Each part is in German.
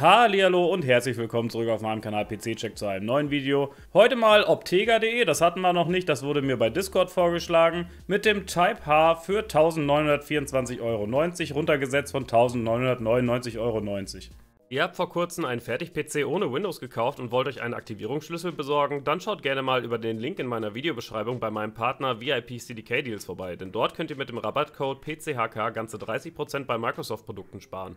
Hallihallo und herzlich willkommen zurück auf meinem Kanal PC-Check zu einem neuen Video. Heute mal Optega.de, das hatten wir noch nicht, das wurde mir bei Discord vorgeschlagen, mit dem Type H für 1924,90 Euro, runtergesetzt von 1999,90 Euro. Ihr habt vor kurzem einen Fertig-PC ohne Windows gekauft und wollt euch einen Aktivierungsschlüssel besorgen? Dann schaut gerne mal über den Link in meiner Videobeschreibung bei meinem Partner VIP CDK Deals vorbei, denn dort könnt ihr mit dem Rabattcode PCHK ganze 30% bei Microsoft-Produkten sparen.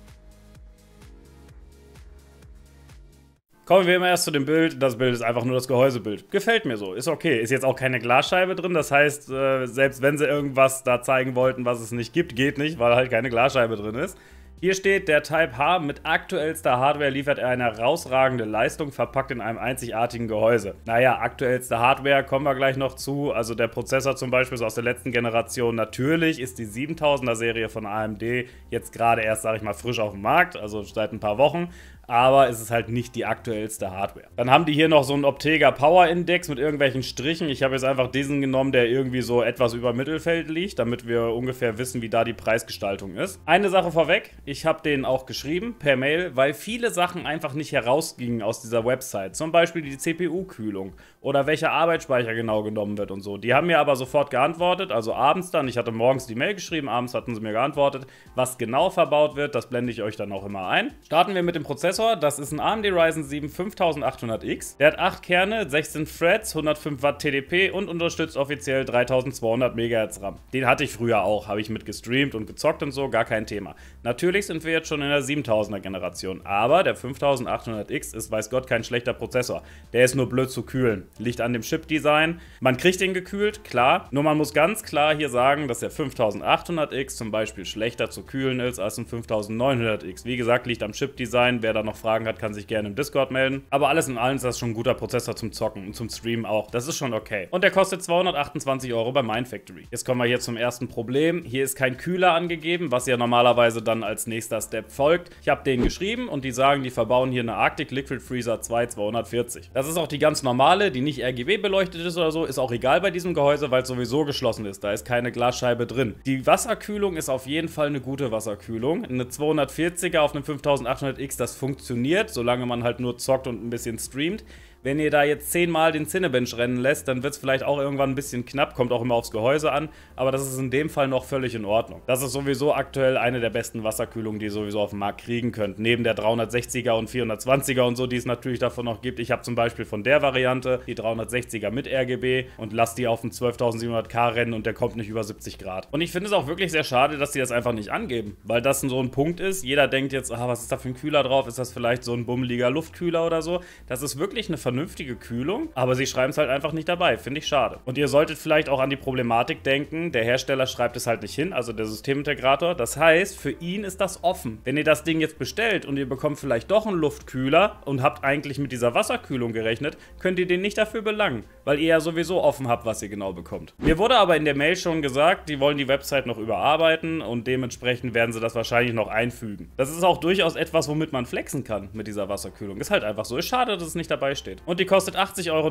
Kommen wir immer erst zu dem Bild. Das Bild ist einfach nur das Gehäusebild. Gefällt mir so, ist okay. Ist jetzt auch keine Glasscheibe drin, das heißt, äh, selbst wenn sie irgendwas da zeigen wollten, was es nicht gibt, geht nicht, weil halt keine Glasscheibe drin ist. Hier steht, der Type H mit aktuellster Hardware liefert er eine herausragende Leistung, verpackt in einem einzigartigen Gehäuse. Naja, aktuellste Hardware kommen wir gleich noch zu. Also der Prozessor zum Beispiel ist aus der letzten Generation. Natürlich ist die 7000er Serie von AMD jetzt gerade erst, sage ich mal, frisch auf dem Markt, also seit ein paar Wochen aber es ist halt nicht die aktuellste Hardware. Dann haben die hier noch so einen Optega Power Index mit irgendwelchen Strichen. Ich habe jetzt einfach diesen genommen, der irgendwie so etwas über Mittelfeld liegt, damit wir ungefähr wissen, wie da die Preisgestaltung ist. Eine Sache vorweg, ich habe den auch geschrieben per Mail, weil viele Sachen einfach nicht herausgingen aus dieser Website. Zum Beispiel die CPU-Kühlung oder welcher Arbeitsspeicher genau genommen wird und so. Die haben mir aber sofort geantwortet, also abends dann. Ich hatte morgens die Mail geschrieben, abends hatten sie mir geantwortet, was genau verbaut wird. Das blende ich euch dann auch immer ein. Starten wir mit dem Prozess. Prozessor. Das ist ein AMD Ryzen 7 5800X. Der hat 8 Kerne, 16 Threads, 105 Watt TDP und unterstützt offiziell 3200 MHz RAM. Den hatte ich früher auch, habe ich mit gestreamt und gezockt und so, gar kein Thema. Natürlich sind wir jetzt schon in der 7000er Generation, aber der 5800X ist weiß Gott kein schlechter Prozessor. Der ist nur blöd zu kühlen. Liegt an dem Chip-Design. Man kriegt ihn gekühlt, klar. Nur man muss ganz klar hier sagen, dass der 5800X zum Beispiel schlechter zu kühlen ist als ein 5900X. Wie gesagt, liegt am Chip-Design. Wer da noch Fragen hat, kann sich gerne im Discord melden. Aber alles in allem ist das schon ein guter Prozessor zum Zocken und zum Streamen auch. Das ist schon okay. Und der kostet 228 Euro bei Mindfactory. Jetzt kommen wir hier zum ersten Problem. Hier ist kein Kühler angegeben, was ja normalerweise dann als nächster Step folgt. Ich habe denen geschrieben und die sagen, die verbauen hier eine Arctic Liquid Freezer 2 240. Das ist auch die ganz normale, die nicht RGB beleuchtet ist oder so. Ist auch egal bei diesem Gehäuse, weil es sowieso geschlossen ist. Da ist keine Glasscheibe drin. Die Wasserkühlung ist auf jeden Fall eine gute Wasserkühlung. Eine 240er auf einem 5800X, das funktioniert funktioniert, solange man halt nur zockt und ein bisschen streamt. Wenn ihr da jetzt zehnmal den Cinebench rennen lässt, dann wird es vielleicht auch irgendwann ein bisschen knapp, kommt auch immer aufs Gehäuse an, aber das ist in dem Fall noch völlig in Ordnung. Das ist sowieso aktuell eine der besten Wasserkühlungen, die ihr sowieso auf dem Markt kriegen könnt. Neben der 360er und 420er und so, die es natürlich davon noch gibt. Ich habe zum Beispiel von der Variante die 360er mit RGB und lasse die auf dem 12.700K rennen und der kommt nicht über 70 Grad. Und ich finde es auch wirklich sehr schade, dass die das einfach nicht angeben, weil das so ein Punkt ist. Jeder denkt jetzt, ah, was ist da für ein Kühler drauf? Ist das vielleicht so ein bummeliger Luftkühler oder so? Das ist wirklich eine vernünftige Kühlung, aber sie schreiben es halt einfach nicht dabei. Finde ich schade. Und ihr solltet vielleicht auch an die Problematik denken, der Hersteller schreibt es halt nicht hin, also der Systemintegrator. Das heißt, für ihn ist das offen. Wenn ihr das Ding jetzt bestellt und ihr bekommt vielleicht doch einen Luftkühler und habt eigentlich mit dieser Wasserkühlung gerechnet, könnt ihr den nicht dafür belangen, weil ihr ja sowieso offen habt, was ihr genau bekommt. Mir wurde aber in der Mail schon gesagt, die wollen die Website noch überarbeiten und dementsprechend werden sie das wahrscheinlich noch einfügen. Das ist auch durchaus etwas, womit man flexen kann mit dieser Wasserkühlung. Ist halt einfach so. Ist schade, dass es nicht dabei steht. Und die kostet 80,59 Euro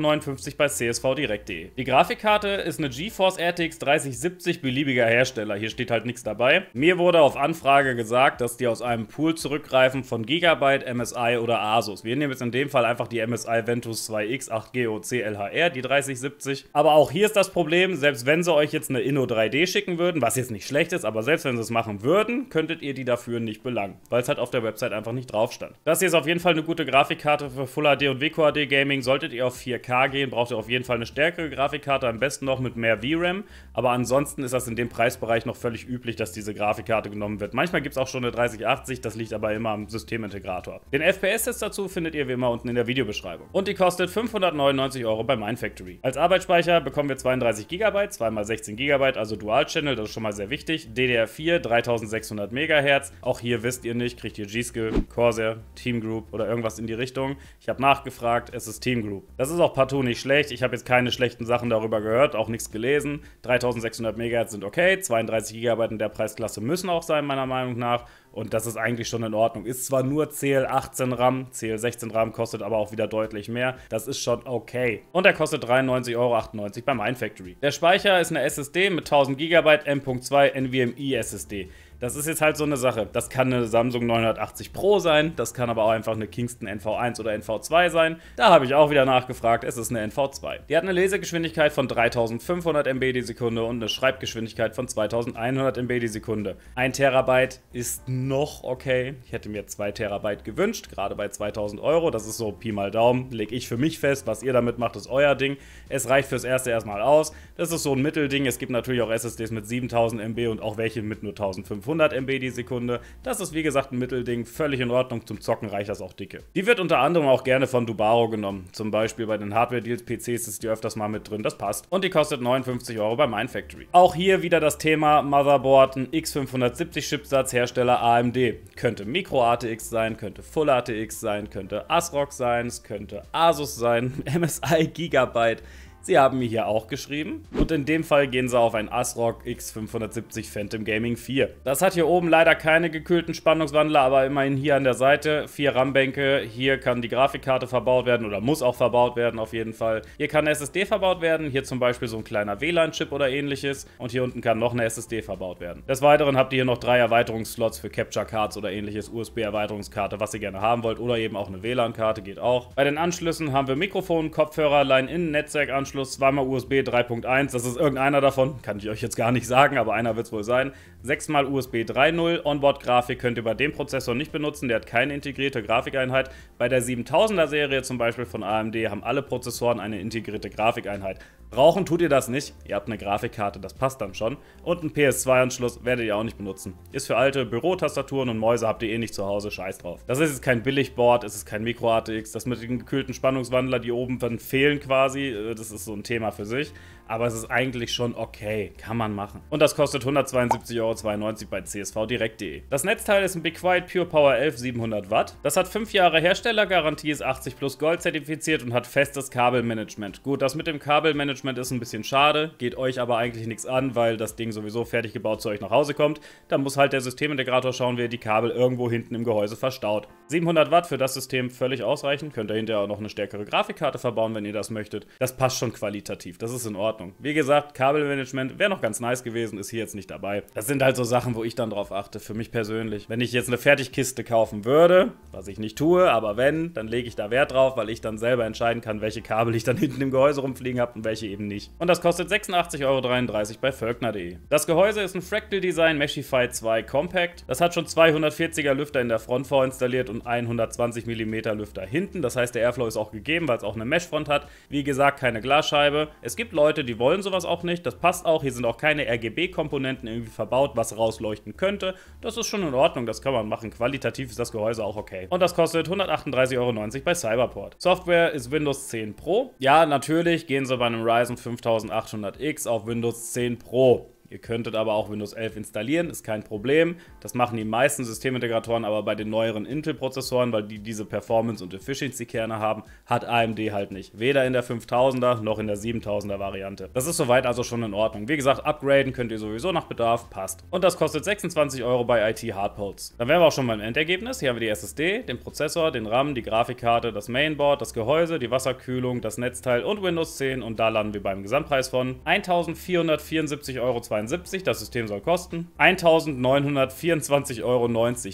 bei csvdirekt.de. Die Grafikkarte ist eine GeForce RTX 3070 beliebiger Hersteller. Hier steht halt nichts dabei. Mir wurde auf Anfrage gesagt, dass die aus einem Pool zurückgreifen von Gigabyte, MSI oder Asus. Wir nehmen jetzt in dem Fall einfach die MSI Ventus 2X 8G OC LHR, die 3070. Aber auch hier ist das Problem, selbst wenn sie euch jetzt eine Inno 3D schicken würden, was jetzt nicht schlecht ist, aber selbst wenn sie es machen würden, könntet ihr die dafür nicht belangen, weil es halt auf der Website einfach nicht drauf stand. Das hier ist auf jeden Fall eine gute Grafikkarte für Full HD und WQHD Games Gaming solltet ihr auf 4K gehen, braucht ihr auf jeden Fall eine stärkere Grafikkarte, am besten noch mit mehr VRAM. Aber ansonsten ist das in dem Preisbereich noch völlig üblich, dass diese Grafikkarte genommen wird. Manchmal gibt es auch schon eine 3080, das liegt aber immer am Systemintegrator. Den FPS-Test dazu findet ihr wie immer unten in der Videobeschreibung. Und die kostet 599 Euro bei Mindfactory. Als Arbeitsspeicher bekommen wir 32 GB, 2x16 GB, also Dual-Channel, das ist schon mal sehr wichtig. DDR4, 3600 MHz. Auch hier wisst ihr nicht, kriegt ihr G-Skill, Corsair, Team Group oder irgendwas in die Richtung. Ich habe nachgefragt, es ist Axis Team Group. Das ist auch partout nicht schlecht. Ich habe jetzt keine schlechten Sachen darüber gehört, auch nichts gelesen. 3600 MHz sind okay, 32 GB in der Preisklasse müssen auch sein, meiner Meinung nach. Und das ist eigentlich schon in Ordnung. Ist zwar nur CL18 RAM, CL16 RAM kostet aber auch wieder deutlich mehr. Das ist schon okay. Und er kostet 93,98 Euro bei Mindfactory. Der Speicher ist eine SSD mit 1000 GB M.2 NVMe SSD. Das ist jetzt halt so eine Sache. Das kann eine Samsung 980 Pro sein, das kann aber auch einfach eine Kingston NV1 oder NV2 sein. Da habe ich auch wieder nachgefragt, es ist eine NV2. Die hat eine Lesegeschwindigkeit von 3500 MB die Sekunde und eine Schreibgeschwindigkeit von 2100 MB die Sekunde. 1 Terabyte ist noch okay. Ich hätte mir 2 Terabyte gewünscht, gerade bei 2000 Euro. Das ist so Pi mal Daumen, lege ich für mich fest. Was ihr damit macht, ist euer Ding. Es reicht fürs erste erstmal aus. Das ist so ein Mittelding. Es gibt natürlich auch SSDs mit 7000 MB und auch welche mit nur 1500. 100 MB die Sekunde. Das ist wie gesagt ein Mittelding, völlig in Ordnung. Zum Zocken reicht das auch dicke. Die wird unter anderem auch gerne von Dubaro genommen. Zum Beispiel bei den Hardware-Deals PCs ist die öfters mal mit drin, das passt. Und die kostet 59 Euro bei Mindfactory. Auch hier wieder das Thema Motherboard, ein X570 Chipsatz, Hersteller AMD. Könnte Micro ATX sein, könnte Full ATX sein, könnte ASRock sein, es könnte Asus sein, MSI Gigabyte. Sie haben mir hier auch geschrieben. Und in dem Fall gehen sie auf ein ASRock X570 Phantom Gaming 4. Das hat hier oben leider keine gekühlten Spannungswandler, aber immerhin hier an der Seite vier RAM-Bänke. Hier kann die Grafikkarte verbaut werden oder muss auch verbaut werden auf jeden Fall. Hier kann eine SSD verbaut werden. Hier zum Beispiel so ein kleiner WLAN-Chip oder ähnliches. Und hier unten kann noch eine SSD verbaut werden. Des Weiteren habt ihr hier noch drei Erweiterungsslots für Capture-Cards oder ähnliches, USB-Erweiterungskarte, was ihr gerne haben wollt. Oder eben auch eine WLAN-Karte, geht auch. Bei den Anschlüssen haben wir Mikrofon, Kopfhörer, Line-In, Netzwerkanschluss anschluss zweimal USB 3.1, das ist irgendeiner davon, kann ich euch jetzt gar nicht sagen, aber einer wird es wohl sein. Sechsmal USB 3.0, Onboard-Grafik könnt ihr bei dem Prozessor nicht benutzen, der hat keine integrierte Grafikeinheit. Bei der 7000er-Serie zum Beispiel von AMD haben alle Prozessoren eine integrierte Grafikeinheit. Brauchen tut ihr das nicht, ihr habt eine Grafikkarte, das passt dann schon. Und einen PS2-Anschluss werdet ihr auch nicht benutzen. Ist für alte Bürotastaturen und Mäuse habt ihr eh nicht zu Hause, scheiß drauf. Das ist jetzt kein Billigboard, es ist kein Micro-ATX, das mit den gekühlten Spannungswandler, die oben dann fehlen quasi, äh, das ist so ein Thema für sich aber es ist eigentlich schon okay. Kann man machen. Und das kostet 172,92 Euro bei csvdirekt.de. Das Netzteil ist ein Be Quiet Pure Power 11 700 Watt. Das hat 5 Jahre Herstellergarantie, ist 80 plus Gold zertifiziert und hat festes Kabelmanagement. Gut, das mit dem Kabelmanagement ist ein bisschen schade, geht euch aber eigentlich nichts an, weil das Ding sowieso fertig gebaut zu euch nach Hause kommt. Da muss halt der Systemintegrator schauen, wie er die Kabel irgendwo hinten im Gehäuse verstaut. 700 Watt für das System völlig ausreichend. Könnt ihr hinterher auch noch eine stärkere Grafikkarte verbauen, wenn ihr das möchtet. Das passt schon qualitativ. Das ist in Ordnung. Ordnung. Wie gesagt, Kabelmanagement wäre noch ganz nice gewesen, ist hier jetzt nicht dabei. Das sind halt so Sachen, wo ich dann drauf achte, für mich persönlich. Wenn ich jetzt eine Fertigkiste kaufen würde, was ich nicht tue, aber wenn, dann lege ich da Wert drauf, weil ich dann selber entscheiden kann, welche Kabel ich dann hinten im Gehäuse rumfliegen habe und welche eben nicht. Und das kostet 86,33 Euro bei Völkner.de. Das Gehäuse ist ein Fractal Design Meshify 2 Compact. Das hat schon 240er Lüfter in der Front vorinstalliert und 120 mm Lüfter hinten. Das heißt, der Airflow ist auch gegeben, weil es auch eine Meshfront hat. Wie gesagt, keine Glasscheibe. Es gibt Leute, die die wollen sowas auch nicht. Das passt auch. Hier sind auch keine RGB-Komponenten irgendwie verbaut, was rausleuchten könnte. Das ist schon in Ordnung, das kann man machen. Qualitativ ist das Gehäuse auch okay. Und das kostet 138,90 Euro bei Cyberport. Software ist Windows 10 Pro. Ja, natürlich gehen sie bei einem Ryzen 5800X auf Windows 10 Pro. Ihr könntet aber auch Windows 11 installieren, ist kein Problem. Das machen die meisten Systemintegratoren aber bei den neueren Intel-Prozessoren, weil die diese Performance- und Efficiency-Kerne haben, hat AMD halt nicht. Weder in der 5000er noch in der 7000er Variante. Das ist soweit also schon in Ordnung. Wie gesagt, upgraden könnt ihr sowieso nach Bedarf, passt. Und das kostet 26 Euro bei IT Hardpulse. Dann wären wir auch schon beim Endergebnis. Hier haben wir die SSD, den Prozessor, den RAM, die Grafikkarte, das Mainboard, das Gehäuse, die Wasserkühlung, das Netzteil und Windows 10 und da landen wir beim Gesamtpreis von 1474,22 Euro. 1,72 Das System soll kosten 1.924,90 Euro.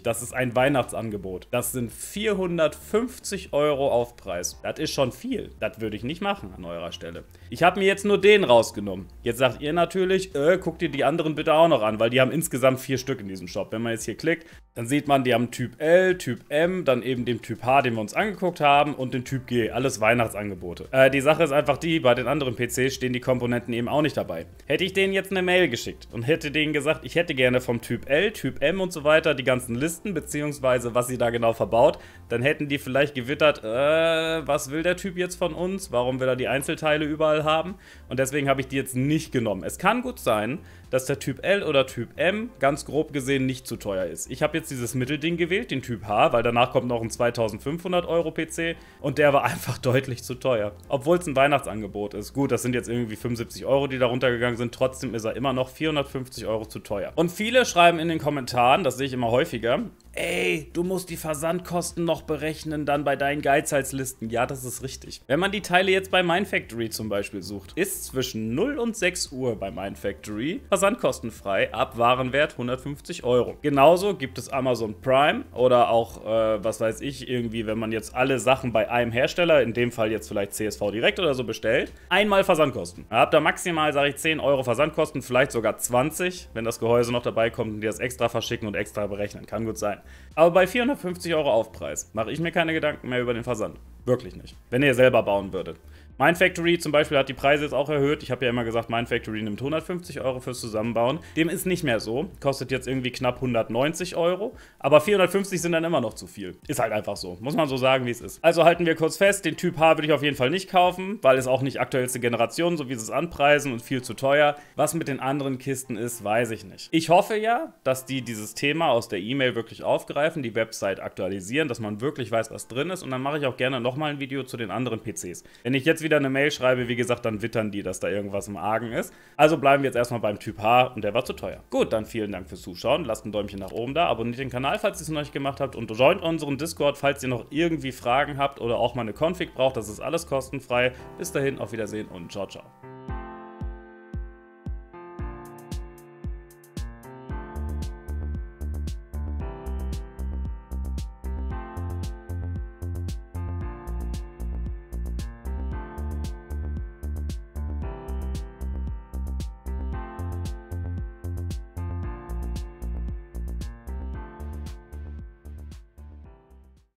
Das ist ein Weihnachtsangebot. Das sind 450 Euro Aufpreis. Das ist schon viel. Das würde ich nicht machen an eurer Stelle. Ich habe mir jetzt nur den rausgenommen. Jetzt sagt ihr natürlich, äh, guckt ihr die anderen bitte auch noch an, weil die haben insgesamt vier Stück in diesem Shop. Wenn man jetzt hier klickt, dann sieht man, die haben Typ L, Typ M, dann eben den Typ H, den wir uns angeguckt haben und den Typ G. Alles Weihnachtsangebote. Äh, die Sache ist einfach die, bei den anderen PCs stehen die Komponenten eben auch nicht dabei. Hätte ich denen jetzt eine Mail geschickt, geschickt und hätte denen gesagt, ich hätte gerne vom Typ L, Typ M und so weiter die ganzen Listen, beziehungsweise was sie da genau verbaut, dann hätten die vielleicht gewittert, äh, was will der Typ jetzt von uns? Warum will er die Einzelteile überall haben? Und deswegen habe ich die jetzt nicht genommen. Es kann gut sein, dass der Typ L oder Typ M ganz grob gesehen nicht zu teuer ist. Ich habe jetzt dieses Mittelding gewählt, den Typ H, weil danach kommt noch ein 2500 Euro PC und der war einfach deutlich zu teuer. Obwohl es ein Weihnachtsangebot ist. Gut, das sind jetzt irgendwie 75 Euro, die da runtergegangen sind, trotzdem ist er immer noch 450 Euro zu teuer. Und viele schreiben in den Kommentaren, das sehe ich immer häufiger, ey, du musst die Versandkosten noch berechnen, dann bei deinen Geizhalslisten. Ja, das ist richtig. Wenn man die Teile jetzt bei Mindfactory zum Beispiel sucht, ist zwischen 0 und 6 Uhr bei Mindfactory versandkostenfrei ab Warenwert 150 Euro. Genauso gibt es Amazon Prime oder auch, äh, was weiß ich, irgendwie, wenn man jetzt alle Sachen bei einem Hersteller, in dem Fall jetzt vielleicht CSV Direkt oder so bestellt, einmal Versandkosten. Da habt ihr maximal, sage ich, 10 Euro Versandkosten, vielleicht sogar 20, wenn das Gehäuse noch dabei kommt und die das extra verschicken und extra berechnen. Kann gut sein. Aber bei 450 Euro Aufpreis mache ich mir keine Gedanken mehr über den Versand. Wirklich nicht. Wenn ihr selber bauen würdet. Mindfactory zum Beispiel hat die Preise jetzt auch erhöht. Ich habe ja immer gesagt, Mindfactory nimmt 150 Euro fürs Zusammenbauen. Dem ist nicht mehr so. Kostet jetzt irgendwie knapp 190 Euro. Aber 450 sind dann immer noch zu viel. Ist halt einfach so. Muss man so sagen, wie es ist. Also halten wir kurz fest, den Typ H würde ich auf jeden Fall nicht kaufen, weil es auch nicht aktuellste Generation, so wie sie es anpreisen und viel zu teuer. Was mit den anderen Kisten ist, weiß ich nicht. Ich hoffe ja, dass die dieses Thema aus der E-Mail wirklich aufgreifen, die Website aktualisieren, dass man wirklich weiß, was drin ist. Und dann mache ich auch gerne nochmal ein Video zu den anderen PCs. Wenn ich jetzt wieder eine Mail schreibe, wie gesagt, dann wittern die, dass da irgendwas im Argen ist. Also bleiben wir jetzt erstmal beim Typ H und der war zu teuer. Gut, dann vielen Dank fürs Zuschauen. Lasst ein Däumchen nach oben da, abonniert den Kanal, falls ihr es noch nicht gemacht habt und joint unseren Discord, falls ihr noch irgendwie Fragen habt oder auch mal eine Config braucht. Das ist alles kostenfrei. Bis dahin, auf Wiedersehen und ciao, ciao.